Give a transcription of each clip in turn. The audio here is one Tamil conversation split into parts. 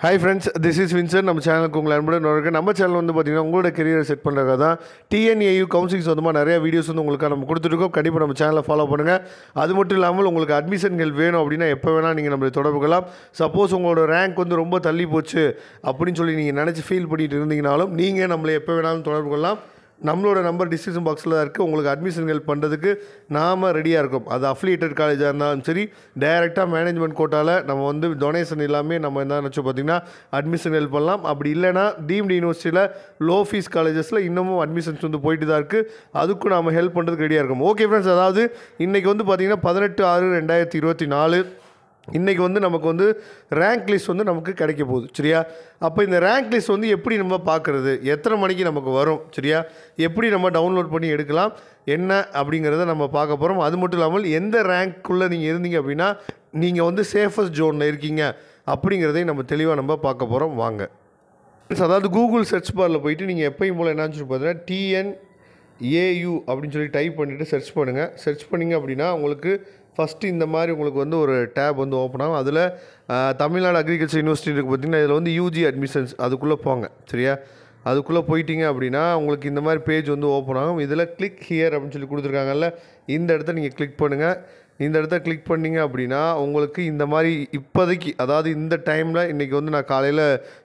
ஹாய் ஃப்ரெண்ட்ஸ் திஸ் இஸ் வின்சர் நம்ம சேனலுக்கு உங்களை அன்புடன் நம்ம சேனல் வந்து பார்த்திங்கன்னா உங்களோட கெரியரை செட் பண்ணுறதுக்காக தான் டிஎன்ஏயு கவுன்சிலிங் சொந்தமாக நிறைய வீடியோஸ் வந்து உங்களுக்கு நம்ம கொடுத்துருக்கோம் கண்டிப்பாக நம்ம சேனலை ஃபாலோ பண்ணுங்கள் அது மட்டும் இல்லாமல் உங்களுக்கு அட்மிஷன்கள் வேணும் அப்படின்னா எப்போ வேணால் நீங்கள் நம்மளை தொடர்புக்கலாம் சப்போஸ் உங்களோட ரேங்க் வந்து ரொம்ப தள்ளி போச்சு அப்படின்னு சொல்லி நீங்கள் நினச்சி ஃபீல் பண்ணிட்டு இருந்தீங்கனாலும் நீங்கள் நம்மளை எப்போ வேணாலும் தொடர்பு கொள்ளலாம் நம்மளோட நம்பர் டிஸ்கிரிப்ஷன் பாக்ஸில் தான் இருக்குது உங்களுக்கு அட்மிஷன் ஹெல்ப் பண்ணுறதுக்கு நாம் ரெடியாக இருக்கோம் அது அஃப்லியேட்டட் காலேஜாக இருந்தாலும் சரி டைரெக்டாக மேனேஜ்மெண்ட் கோட்டாவில் நம்ம வந்து டொனேஷன் எல்லாமே நம்ம என்ன நினச்சோம் பார்த்திங்கன்னா அட்மிஷன் ஹெல்ப் பண்ணலாம் அப்படி இல்லைனா டீம்டு யூனிவர்சிட்டியில் லோ ஃபீஸ் காலேஜஸில் இன்னமும் அட்மிஷன்ஸ் வந்து போயிட்டு தான் இருக்குது அதுக்கும் நம்ம ஹெல்ப் பண்ணுறதுக்கு ரெடியாக இருக்கும் ஓகே ஃப்ரெண்ட்ஸ் அதாவது இன்றைக்கி வந்து பார்த்திங்கன்னா பதினெட்டு ஆறு ரெண்டாயிரத்தி இருபத்தி நாலு இன்றைக்கி வந்து நமக்கு வந்து ரேங்க் லிஸ்ட் வந்து நமக்கு கிடைக்க போகுது சரியா அப்போ இந்த ரேங்க் லிஸ்ட் வந்து எப்படி நம்ம பார்க்குறது எத்தனை மணிக்கு நமக்கு வரும் சரியா எப்படி நம்ம டவுன்லோட் பண்ணி எடுக்கலாம் என்ன அப்படிங்கிறத நம்ம பார்க்க போகிறோம் அது மட்டும் இல்லாமல் எந்த ரேங்க்குள்ளே நீங்கள் இருந்தீங்க அப்படின்னா நீங்கள் வந்து சேஃபஸ்ட் ஜோனில் இருக்கீங்க அப்படிங்கிறதையும் நம்ம தெளிவாக நம்ம பார்க்க போகிறோம் வாங்க அதாவது கூகுள் சர்ச் பாரில் போயிட்டு நீங்கள் எப்பயும் போல் என்ன பார்த்தீங்கன்னா டிஎன் ஏயு அப்படின்னு சொல்லி டைப் பண்ணிவிட்டு சர்ச் பண்ணுங்கள் சர்ச் பண்ணிங்க அப்படின்னா உங்களுக்கு ஃபஸ்ட்டு இந்த மாதிரி உங்களுக்கு வந்து ஒரு டேப் வந்து ஓப்பன் ஆகும் அதில் தமிழ்நாடு அக்ரிகல்ச்சர் யூனிவர்சிட்டி இருக்குது பார்த்திங்கன்னா இதில் வந்து யூஜி அட்மிஷன்ஸ் அதுக்குள்ளே போங்க சரியா அதுக்குள்ளே போயிட்டீங்க அப்படின்னா உங்களுக்கு இந்த மாதிரி பேஜ் வந்து ஓப்பன் ஆகும் இதில் கிளிக் ஹியர் அப்படின்னு சொல்லி கொடுத்துருக்காங்கல்ல இந்த இடத்த நீங்கள் கிளிக் பண்ணுங்கள் இந்த இடத்த கிளிக் பண்ணிங்க அப்படின்னா உங்களுக்கு இந்த மாதிரி இப்போதைக்கு அதாவது இந்த டைமில் இன்றைக்கி வந்து நான் காலையில்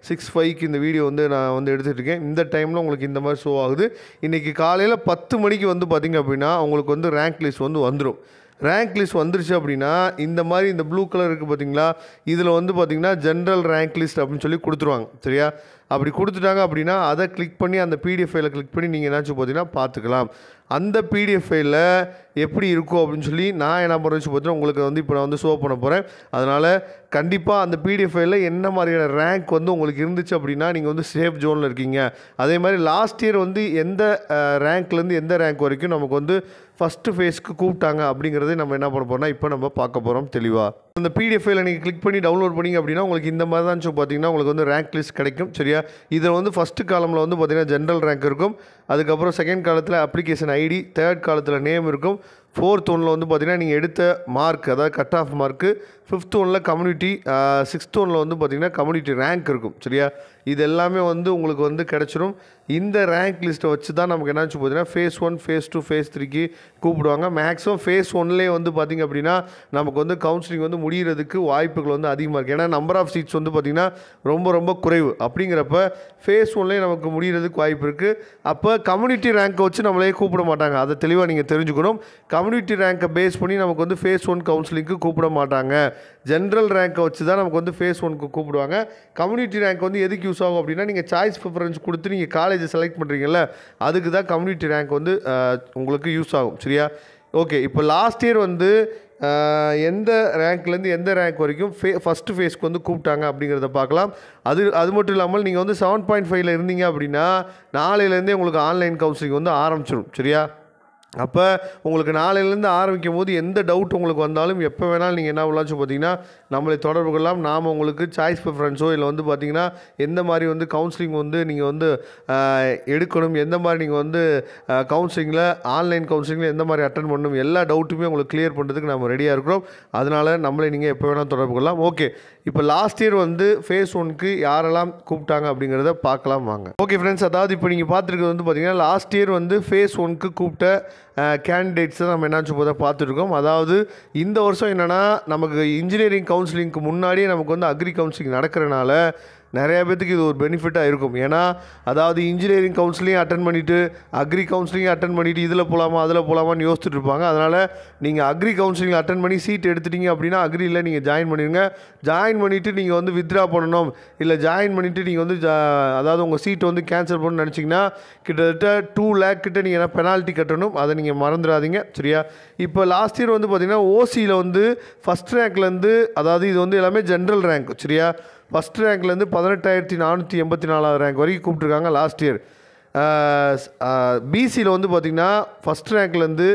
சிக்ஸ் ஃபைவ்க்கு இந்த வீடியோ வந்து நான் வந்து எடுத்துகிட்ருக்கேன் இந்த டைமில் உங்களுக்கு இந்த மாதிரி ஷோ ஆகுது இன்றைக்கி காலையில் பத்து மணிக்கு வந்து பார்த்திங்க அப்படின்னா உங்களுக்கு வந்து ரேங்க் லிஸ்ட் வந்து வந்துடும் ரேங்க் லிஸ்ட் வந்துருச்சு அப்படின்னா இந்த மாதிரி இந்த ப்ளூ கலர் இருக்குது பார்த்தீங்களா இதில் வந்து பார்த்திங்கன்னா ஜென்ரல் ரேங்க் லிஸ்ட் அப்படின்னு சொல்லி கொடுத்துருவாங்க சரியா அப்படி கொடுத்துட்டாங்க அப்படின்னா அதை கிளிக் பண்ணி அந்த பிடிஎஃப் ஃபைலில் கிளிக் பண்ணி நீங்கள் என்னாச்சும் பார்த்தீங்கன்னா பார்த்துக்கலாம் அந்த பிடிஎஃப் ஃபைலில் எப்படி இருக்கும் அப்படின்னு சொல்லி நான் என்ன பண்ணுறது பார்த்தீங்கன்னா உங்களுக்கு வந்து இப்போ நான் வந்து ஷோ பண்ண போகிறேன் அதனால் கண்டிப்பாக அந்த பிடிஎஃப் ஃபைலில் என்ன மாதிரியான ரேங்க் வந்து உங்களுக்கு இருந்துச்சு அப்படின்னா நீங்கள் வந்து சேஃப் ஜோனில் இருக்கீங்க அதே மாதிரி லாஸ்ட் இயர் வந்து எந்த ரேங்க்லேருந்து எந்த ரேங்க் வரைக்கும் நமக்கு வந்து ஃபஸ்ட்டு ஃபேஸ்க்கு கூப்பிட்டாங்க அப்படிங்கிறதே நம்ம என்ன பண்ண போகிறோம்னா இப்போ நம்ம பார்க்க போகிறோம் தெளிவாக அந்த பிடிஎஃப் ஃபைலை நீங்கள் கிளிக் பண்ணி டவுன்லோட் பண்ணிங்க அப்படின்னா உங்களுக்கு இந்த மாதிரி தான் ஸோ பார்த்தீங்கன்னா உங்களுக்கு வந்து ரேங்க் லிஸ்ட் கிடைக்கும் சரியா இதில் வந்து ஃபஸ்ட்டு காலமில் வந்து பார்த்திங்கன்னா ஜென்ரல் ரேங்க் இருக்கும் அதுக்கப்புறம் செகண்ட் காலத்தில் அப்ளிகேஷன் ஐடி தேர்ட் காலத்தில் நேம் இருக்கும் ஃபோர்த் ஒனில் வந்து பார்த்திங்கன்னா நீங்கள் எடுத்த மார்க் அதாவது கட் ஆஃப் மார்க்கு ஃபிஃப்த் ஒனில் கம்யூனிட்டி சிக்ஸ்த் ஒனில் வந்து பார்த்திங்கன்னா கம்யூனிட்டி ரேங்க் இருக்கும் சரியா இது எல்லாமே வந்து உங்களுக்கு வந்து கிடச்சிரும் இந்த ரேங்க் லிஸ்ட்டை வச்சு தான் நமக்கு என்னாச்சு பார்த்தீங்கன்னா phase one phase two phase த்ரீக்கு கூப்பிடுவாங்க மேக்ஸிமம் ஃபேஸ் ஒன்லேயே வந்து பார்த்திங்க அப்படின்னா நமக்கு வந்து கவுன்சிலிங் வந்து முடிகிறதுக்கு வாய்ப்புகள் வந்து அதிகமாக இருக்குது ஏன்னா நம்பர் ஆஃப் சீட்ஸ் வந்து பார்த்திங்கன்னா ரொம்ப ரொம்ப குறைவு அப்படிங்கிறப்ப ஃபேஸ் ஒன்லேயே நமக்கு முடிகிறதுக்கு வாய்ப்பு இருக்குது அப்போ கம்யூனிட்டி ரேங்க்கை வச்சு நம்மளே கூப்பிட மாட்டாங்க அதை தெளிவாக நீங்கள் தெரிஞ்சுக்கணும் கம்யூனிட்டி ரேங்க்கை பேஸ் பண்ணி நமக்கு வந்து ஃபேஸ் ஒன் கவுன்சிலிங்க்கு கூப்பிட மாட்டாங்க ஜென்ரல் ரேங்க்கை வச்சு தான் நமக்கு வந்து ஃபேஸ் ஒனுக்கு கூப்பிடுவாங்க கம்யூனிட்டி ரேங்க் வந்து எதுக்கு யூஸ் ஆகும் அப்படின்னா நீங்கள் சாய்ஸ் ப்ரிஃபரன்ஸ் கொடுத்து நீங்கள் காலேஜை செலக்ட் பண்ணுறீங்கல்ல அதுக்கு தான் கம்யூனிட்டி ரேங்க் வந்து உங்களுக்கு யூஸ் ஆகும் சரியா ஓகே இப்போ லாஸ்ட் இயர் வந்து எந்த ரேங்க்லேருந்து எந்த ரேங்க் வரைக்கும் ஃபே ஃபஸ்ட்டு ஃபேஸ்க்கு வந்து கூப்பிட்டாங்க அப்படிங்கிறத பார்க்கலாம் அது அது மட்டும் இல்லாமல் நீங்கள் வந்து செவன் பாயிண்ட் ஃபைவ்ல இருந்தீங்க அப்படின்னா நாளையிலேருந்தே உங்களுக்கு ஆன்லைன் கவுன்சிலிங் வந்து ஆரம்பிச்சிடும் சரியா அப்போ உங்களுக்கு நாளையிலேருந்து ஆரம்பிக்கும் போது எந்த டவுட் உங்களுக்கு வந்தாலும் எப்போ வேணாலும் நீங்கள் என்ன பண்ணலாச்சும் பார்த்தீங்கன்னா நம்மளை தொடர்பு கொள்ளலாம் நாம் உங்களுக்கு சாய்ஸ் ப்ரிஃபரன்ஸோ இல்லை வந்து பார்த்திங்கன்னா எந்த மாதிரி வந்து கவுன்சிலிங் வந்து நீங்கள் வந்து எடுக்கணும் எந்த மாதிரி நீங்கள் வந்து கவுன்சிலிங்கில் ஆன்லைன் கவுன்சிலிங்கில் எந்த மாதிரி அட்டன் பண்ணணும் எல்லா டவுட்டுமே உங்களுக்கு கிளியர் பண்ணுறதுக்கு நம்ம ரெடியாக இருக்கிறோம் அதனால் நம்மளை நீங்கள் எப்போ வேணால் தொடர்பு கொள்ளலாம் ஓகே இப்போ லாஸ்ட் இயர் வந்து ஃபேஸ் ஒன்க்கு யாரெல்லாம் கூப்பிட்டாங்க அப்படிங்கிறத பார்க்கலாம் வாங்க ஓகே ஃப்ரெண்ட்ஸ் அதாவது இப்போ நீங்கள் பார்த்துருக்கிறது வந்து பார்த்திங்கன்னா லாஸ்ட் இயர் வந்து ஃபேஸ் ஒன்க்கு கூப்பிட்ட கேண்டிடேட்ஸை நம்ம என்னாச்சும் போதை பார்த்துட்ருக்கோம் அதாவது இந்த வருஷம் என்னென்னா நமக்கு இன்ஜினியரிங் கவுன்சிலிங்க்கு முன்னாடியே நமக்கு வந்து அக்ரி கவுன்சிலிங் நடக்கிறனால நிறையா பேத்துக்கு இது ஒரு பெனிஃபிட்டாக இருக்கும் ஏன்னா அதாவது இன்ஜினியரிங் கவுன்சிலிங் அட்டன் பண்ணிவிட்டு அக்ரி கவுன்சிலிங் அட்டன் பண்ணிவிட்டு இதில் போகலாமா அதில் போகலாமான்னு யோசிச்சுட்டு இருப்பாங்க அதனால் நீங்கள் அக்ரி கவுன்சிலிங் அட்டன் பண்ணி சீட் எடுத்துட்டீங்க அப்படின்னா அக்ரியில் நீங்கள் ஜாயின் பண்ணிடுங்க ஜாயின் பண்ணிவிட்டு நீங்கள் வந்து வித்ட்ரா பண்ணணும் இல்லை ஜாயின் பண்ணிவிட்டு நீங்கள் வந்து அதாவது உங்கள் சீட் வந்து கேன்சல் பண்ணணும்னு நினச்சிங்கன்னா கிட்டத்தட்ட டூ லேக் கிட்ட நீங்கள் பெனால்ட்டி கட்டணும் அதை நீங்கள் மறந்துடாதீங்க சரியா இப்போ லாஸ்ட் இயர் வந்து பார்த்திங்கன்னா ஓசியில் வந்து ஃபஸ்ட் ரேங்க்லேருந்து அதாவது இது வந்து எல்லாமே ஜென்ரல் ரேங்க் சரியா ஃபஸ்ட் ரேங்க்லேருந்து பதினெட்டாயிரத்தி நானூற்றி எண்பத்தி நாலாவது ரேங்க் வரைக்கும் கூப்பிட்ருக்காங்க லாஸ்ட் இயர் பிசியில் வந்து பார்த்திங்கன்னா ஃபஸ்ட் ரேங்க்லேருந்து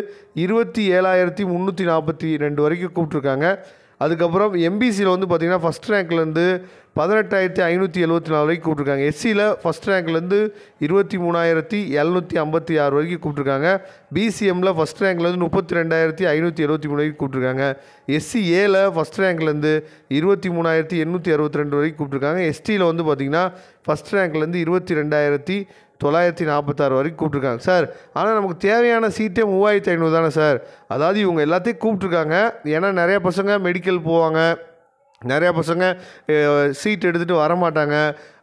இருபத்தி ஏழாயிரத்தி முந்நூற்றி நாற்பத்தி ரெண்டு வரைக்கும் கூப்பிட்ருக்காங்க அதுக்கப்புறம் எம்பிசியில் வந்து பார்த்திங்கன்னா ஃபஸ்ட் ரேங்க்லேருந்து பதினெட்டாயிரத்தி ஐநூற்றி எழுபத்தி நாலு வரைக்கும் கூப்பிட்ருக்காங்க எஸ்சியில் ஃபஸ்ட் ரேங்க்லேருந்து இருபத்தி மூணாயிரத்தி எழுநூற்றி ஐம்பத்தி ஆறு வரைக்கும் கூப்பிட்ருக்காங்க பிசிஎம்மில் ஃபஸ்ட் ரேங்க்லேருந்து முப்பத்தி ரெண்டாயிரத்தி ஐநூற்றி எழுபத்தி மூணு வரைக்கும் கூப்பிட்ருக்காங்க எஸ்சி ஏல ஃபஸ்ட் ரேங்க்லேருந்து இருபத்தி மூணாயிரத்தி எண்ணூற்றி அறுபத்தி ரெண்டு வரைக்கும் கூப்பிட்ருக்காங்க எஸ்டியில் வந்து பார்த்திங்கன்னா ஃபஸ்ட் ரேங்க்லேருந்து இருபத்தி ரெண்டாயிரத்தி தொள்ளாயிரத்தி நாற்பத்தாறு வரைக்கும் கூப்பிட்ருக்காங்க சார் ஆனால் நமக்கு தேவையான சீட்டே மூவாயிரத்தி ஐநூறு தானே சார் அதாவது இவங்க எல்லாத்தையும் கூப்பிட்ருக்காங்க ஏன்னா நிறையா பசங்க மெடிக்கல் போவாங்க நிறையா பசங்க சீட் எடுத்துகிட்டு வரமாட்டாங்க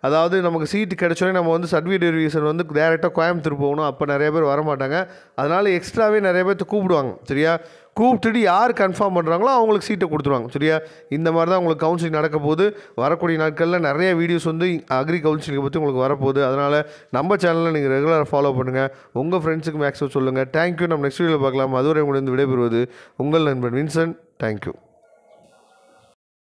அதாவது நமக்கு சீட்டு கிடச்சோடனே நம்ம வந்து சர்டிஃபிகேட் ரிவிஷன் வந்து டேரெக்டாக கோயம்புத்தூர் போகணும் அப்போ நிறைய பேர் வரமாட்டாங்க அதனால் எக்ஸ்ட்ராவே நிறைய பேர் கூப்பிடுவாங்க சரியா கூப்பிட்டுட்டு யார் கன்ஃபார்ம் பண்ணுறாங்களோ அவங்களுக்கு சீட்டை கொடுத்துருவாங்க சரியா இந்த மாதிரி தான் உங்களுக்கு கவுன்சிலிங் நடக்க போது வரக்கூடிய நாட்களில் நிறைய வீடியோஸ் வந்து அக்ரி கவுன்சிலிங்கை பற்றி உங்களுக்கு வரப்போகுது அதனால் நம்ம சேனலில் நீங்கள் ரெகுலராக ஃபாலோ பண்ணுங்கள் உங்கள் ஃப்ரெண்ட்ஸுக்கு மேக்ஸிமம் சொல்லுங்கள் தேங்க்யூ நம்ம நெக்ஸ்ட் வீடியோவில் பார்க்கலாம் அதுவரை உங்களுக்கு விடைபெறுவது உங்கள் நண்பன் வின்சன் தேங்க்யூ